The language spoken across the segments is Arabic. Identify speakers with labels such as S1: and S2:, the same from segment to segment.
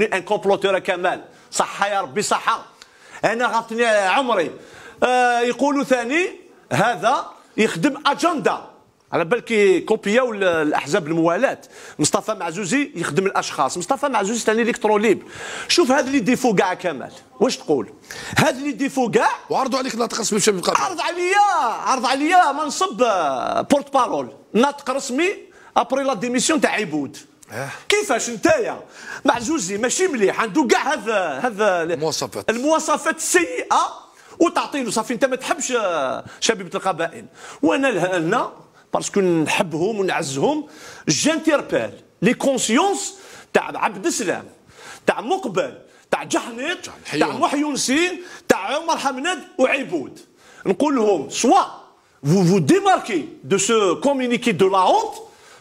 S1: ان كومبلوتور كمال صحه يا ربي صحه انا غلطني عمري آه يقولوا ثاني هذا يخدم اجنده على بالك كوبياو الاحزاب الموالاه مصطفى معزوزي يخدم الاشخاص مصطفى معزوزي ثاني الكتروليب شوف هذا اللي ديفو كاع كمال واش تقول هذا اللي ديفو كاع وعرضوا عليك ناطق رسمي في عرض عليا عرض عليا منصب بورت آه، بارول ناطق رسمي ابري لا ديميسيون تاع عبود كيفاش نتايا معجوزي ماشي مليح عنده كاع هذا هذا المواصفات المواصفات السيئه وتعطي له صافي انت ما تحبش آه، شبيبه القبائل وانا لهنا باسكو نحبهم ونعزهم جانتيربال لي كونسيونس تاع عبد السلام تاع مقبل تاع جحنيط تاع محي تاع عمر حمناد وعيبود نقول لهم سوا فو فو ديماركي دو سو كومينيكي دو لا honte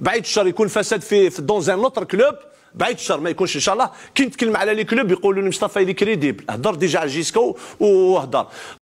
S1: بعيد الشر يكون فساد في, في دون زان لوتر كلوب بعيد الشر ما يكونش ان شاء الله كي نتكلم على لي كلوب يقولوا لي مصطفى اللي كريديبل هضر ديجا على جيسكو وهضر